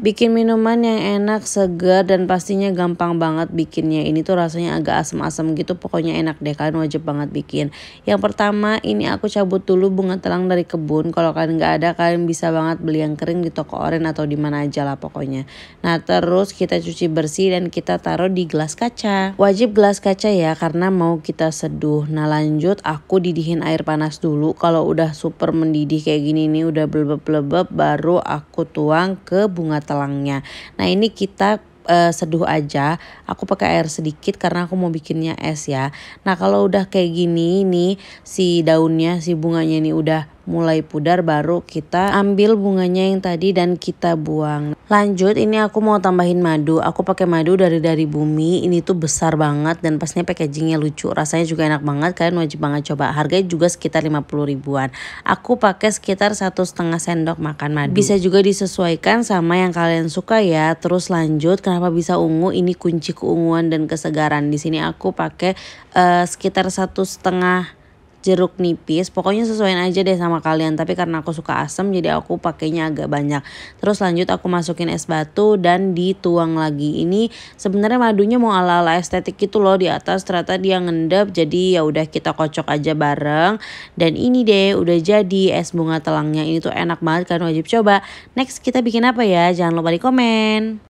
Bikin minuman yang enak, segar, dan pastinya gampang banget bikinnya. Ini tuh rasanya agak asam-asam gitu, pokoknya enak deh. Kalian wajib banget bikin. Yang pertama, ini aku cabut dulu bunga telang dari kebun. Kalau kalian nggak ada, kalian bisa banget beli yang kering di toko oren atau di mana aja lah pokoknya. Nah, terus kita cuci bersih dan kita taruh di gelas kaca. Wajib gelas kaca ya, karena mau kita seduh. Nah, lanjut aku didihin air panas dulu. Kalau udah super mendidih kayak gini nih, udah blebep-blebep, baru aku tuang ke bunga telang telangnya. Nah ini kita uh, seduh aja. Aku pakai air sedikit karena aku mau bikinnya es ya. Nah kalau udah kayak gini nih si daunnya si bunganya ini udah mulai pudar baru kita ambil bunganya yang tadi dan kita buang. Lanjut ini aku mau tambahin madu. Aku pakai madu dari dari bumi. Ini tuh besar banget dan pastinya packagingnya lucu. Rasanya juga enak banget. Kalian wajib banget coba. Harganya juga sekitar 50 ribuan. Aku pakai sekitar satu setengah sendok makan madu. Bisa juga disesuaikan sama yang kalian suka ya. Terus lanjut kenapa bisa ungu? Ini kunci keunguan dan kesegaran. Di sini aku pakai uh, sekitar satu setengah jeruk nipis pokoknya sesuaiin aja deh sama kalian tapi karena aku suka asam jadi aku pakainya agak banyak terus lanjut aku masukin es batu dan dituang lagi ini sebenarnya madunya mau ala ala estetik gitu loh di atas ternyata dia ngendap jadi ya udah kita kocok aja bareng dan ini deh udah jadi es bunga telangnya ini tuh enak banget kan wajib coba next kita bikin apa ya jangan lupa di komen